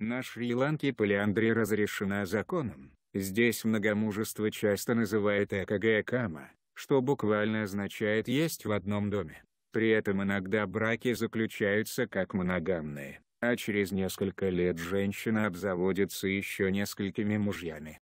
На Шри-Ланке полиандрия разрешена законом. Здесь многомужество часто называют кама что буквально означает «есть в одном доме». При этом иногда браки заключаются как моногамные, а через несколько лет женщина обзаводится еще несколькими мужьями.